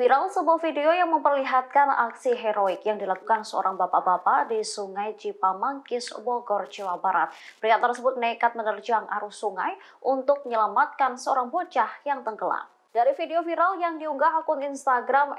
Viral sebuah video yang memperlihatkan aksi heroik yang dilakukan seorang bapak-bapak di Sungai Cipamangkis, Bogor, Jawa Barat. Pria tersebut nekat menerjang arus sungai untuk menyelamatkan seorang bocah yang tenggelam. Dari video viral yang diunggah akun Instagram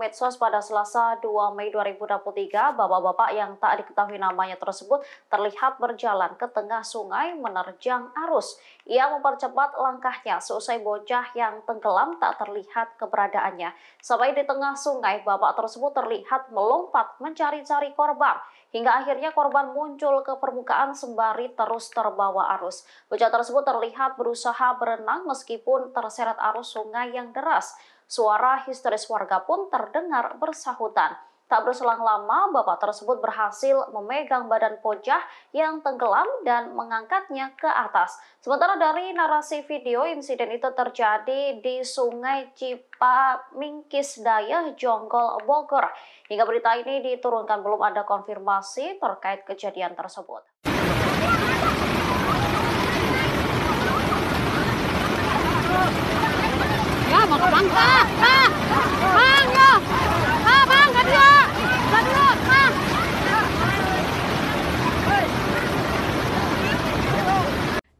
Medsos pada Selasa 2 Mei 2023, bapak-bapak yang tak diketahui namanya tersebut terlihat berjalan ke tengah sungai menerjang arus. Ia mempercepat langkahnya seusai bocah yang tenggelam tak terlihat keberadaannya. Sampai di tengah sungai, bapak tersebut terlihat melompat mencari-cari korban. Hingga akhirnya korban muncul ke permukaan sembari terus terbawa arus. Bocah tersebut terlihat berusaha berenang meskipun terseret arus sungai sungai yang deras. Suara histeris warga pun terdengar bersahutan. Tak berselang lama, bapak tersebut berhasil memegang badan pojah yang tenggelam dan mengangkatnya ke atas. Sementara dari narasi video, insiden itu terjadi di Sungai Cipamingkis Dayah, Jonggol, Bogor. Hingga berita ini diturunkan belum ada konfirmasi terkait kejadian tersebut.